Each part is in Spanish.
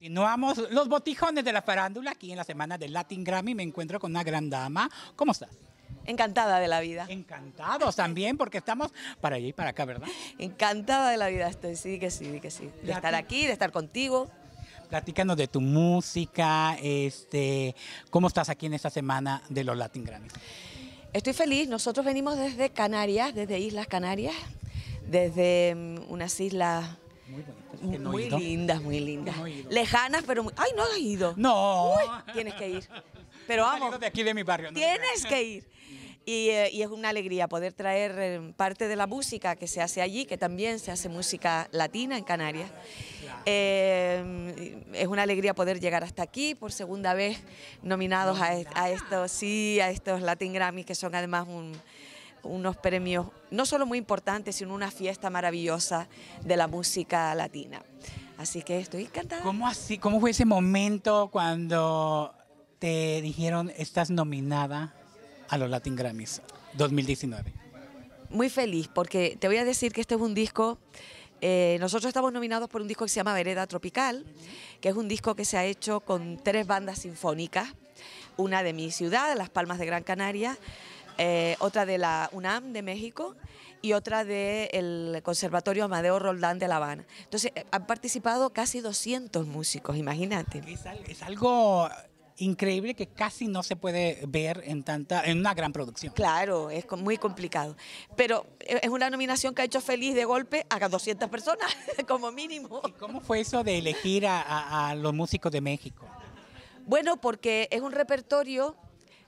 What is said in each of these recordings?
Continuamos los botijones de la farándula aquí en la semana del Latin Grammy. Me encuentro con una gran dama. ¿Cómo estás? Encantada de la vida. Encantados también, porque estamos para allá y para acá, ¿verdad? Encantada de la vida estoy, sí que sí, que sí. De estar aquí, de estar contigo. Platícanos de tu música, este, cómo estás aquí en esta semana de los Latin Grammys. Estoy feliz, nosotros venimos desde Canarias, desde Islas Canarias, desde mm, unas islas... Muy buenas muy lindas, muy lindas. Lejanas, pero muy... ¡Ay, no has ido! ¡No! tienes que ir. Pero vamos. de aquí de mi barrio. tienes que ir. Eh, y, es una alegría poder traer eh, parte de la música que se hace allí, que también se hace música latina en Canarias. Eh, es una alegría poder llegar hasta aquí por segunda vez nominados a, a estos, sí, a estos Latin Grammys que son además un unos premios no solo muy importantes, sino una fiesta maravillosa de la música latina. Así que estoy encantada. ¿Cómo, así, cómo fue ese momento cuando te dijeron estás nominada a los Latin Grammys 2019? Muy feliz, porque te voy a decir que este es un disco eh, nosotros estamos nominados por un disco que se llama Vereda Tropical, que es un disco que se ha hecho con tres bandas sinfónicas, una de mi ciudad, Las Palmas de Gran Canaria, eh, otra de la UNAM de México y otra del Conservatorio Amadeo Roldán de La Habana. Entonces, eh, han participado casi 200 músicos, imagínate. Es, algo increíble que casi no se puede ver en tanta en una gran producción. Claro, es muy complicado, pero eh, es una nominación que ha hecho feliz de golpe a 200 personas como mínimo. ¿Y cómo fue eso de elegir a los músicos de México? Bueno, porque es un repertorio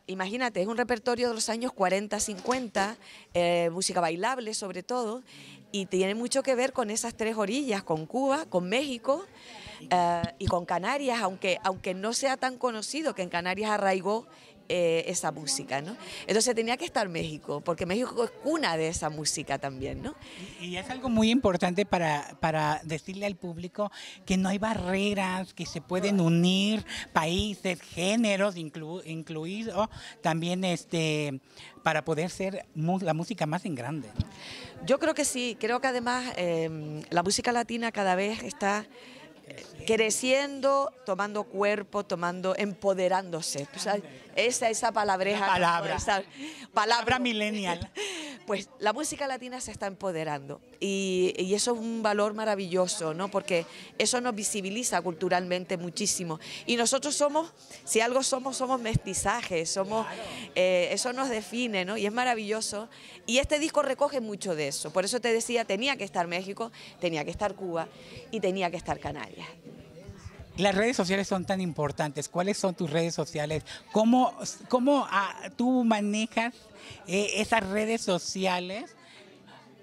imagínate, es un repertorio de los años 40, 50, eh, música bailable sobre todo, y tiene mucho que ver con esas tres orillas, con Cuba, con México eh, y con Canarias, aunque, aunque no sea tan conocido que en Canarias arraigó eh, esa música, ¿no? Entonces tenía que estar México, porque México es cuna de esa música también, ¿no? Y, es algo muy importante para, decirle al público que no hay barreras, que se pueden unir países, géneros, incluidos, también este para poder ser la música más en grande. Yo creo que sí, creo que además em, la música latina cada vez está creciendo, tomando cuerpo, tomando, empoderándose. esa, esa palabreja. Palabra. Esa palabra millennial. pues la música latina se está empoderando y, eso es un valor maravilloso, ¿no? Porque eso nos visibiliza culturalmente muchísimo. Y nosotros somos, si algo somos, somos mestizajes, somos, eh, eso nos define, ¿no? Y es maravilloso. Y este disco recoge mucho de eso. Por eso te decía, tenía que estar México, tenía que estar Cuba y tenía que estar Canarias. Las redes sociales son tan importantes. ¿Cuáles son tus redes sociales? ¿Cómo, ah, tú manejas eh, esas redes sociales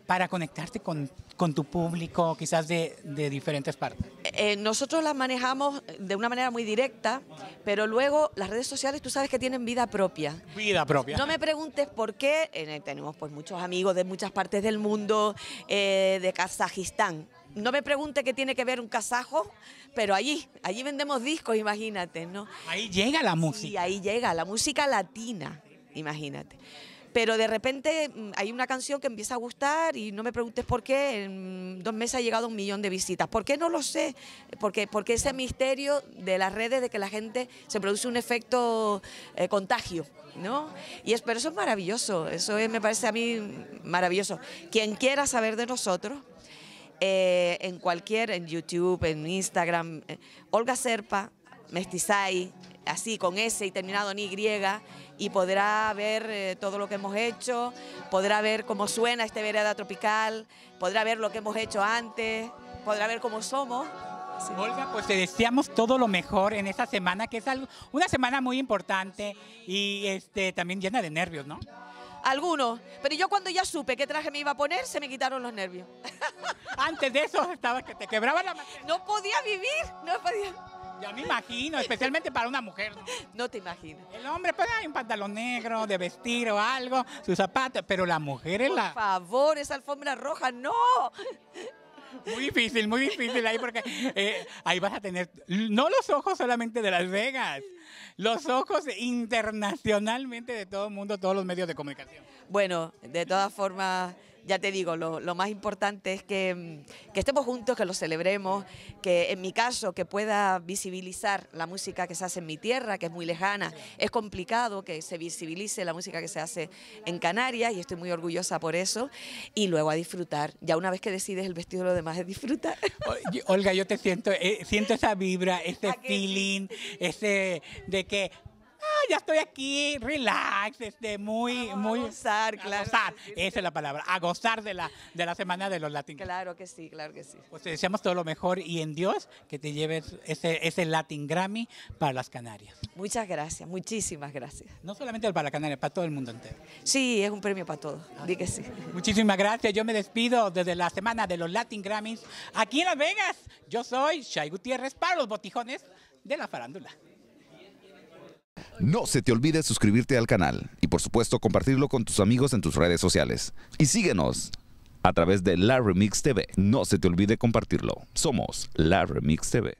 para conectarte con, tu público, quizás de, diferentes partes? Eh, eh, nosotros las manejamos de una manera muy directa, pero luego las redes sociales tú sabes que tienen vida propia. Vida propia. No me preguntes por qué, tenemos pues muchos amigos de muchas partes del mundo, de Kazajistán, no me pregunte qué tiene que ver un casajo, pero allí, allí vendemos discos, imagínate, ¿no? Ahí llega la música. Y ahí llega la música latina, imagínate. Pero de repente mm, hay una canción que empieza a gustar y no me preguntes por qué, en dos meses ha llegado un millón de visitas. ¿Por qué no lo sé? Porque, porque ese misterio de las redes, de que la gente se produce un efecto eh, contagio. ¿no? Y es, pero eso es maravilloso, eso me parece a mí maravilloso. Quien quiera saber de nosotros, eh, en cualquier, en YouTube, en Instagram, eh, Olga Serpa, Mestizai, así con S y terminado en Y, y podrá ver eh, todo lo que hemos hecho, podrá ver cómo suena esta vereda tropical, podrá ver lo que hemos hecho antes, podrá ver cómo somos. Olga, pues te deseamos todo lo mejor en esta semana, que es algo, una semana muy importante y este, también llena de nervios, ¿no? Algunos. Pero yo cuando ya supe qué traje me iba a poner, se me quitaron los nervios. Antes de eso estaba que te quebraba la No podía vivir, no podía. Ya me imagino, especialmente para una mujer. No, te imagino. El hombre, puede hay un pantalón negro, de vestir o algo, sus zapatos, pero la mujer es la. Por favor, esa alfombra roja, no. Muy difícil, muy difícil ahí porque eh, ahí vas a tener no los ojos solamente de Las Vegas, los ojos internacionalmente de todo el mundo, todos los medios de comunicación. Bueno, de todas formas, ya te digo, lo, más importante es mm, que, estemos juntos, que lo celebremos, que en mi caso que pueda visibilizar la música que se hace en mi tierra, que es muy lejana, es complicado que se visibilice la música que se hace en Canarias y estoy muy orgullosa por eso y luego a disfrutar, ya una vez que decides el vestido lo demás es disfrutar. Olga, yo te siento, eh, siento esa vibra, ese feeling, ese de que ya estoy aquí, relax, este, muy, ah, muy. A gozar, claro. A gozar, esa es la palabra, a gozar de la, de la semana de los latinos. Claro que sí, claro que sí. Pues te deseamos todo lo mejor y en Dios que te lleves ese, ese Latin Grammy para las Canarias. Muchas gracias, muchísimas gracias. No solamente para las Canarias, para todo el mundo entero. Sí, es un premio para todos, di que sí. Muchísimas gracias, yo me despido desde la semana de los Latin Grammys aquí en Las Vegas. Yo soy Shai Gutiérrez para los botijones de la farándula. No se te olvide suscribirte al canal y por supuesto compartirlo con tus amigos en tus redes sociales. Y síguenos a través de La Remix TV. No se te olvide compartirlo. Somos La Remix TV.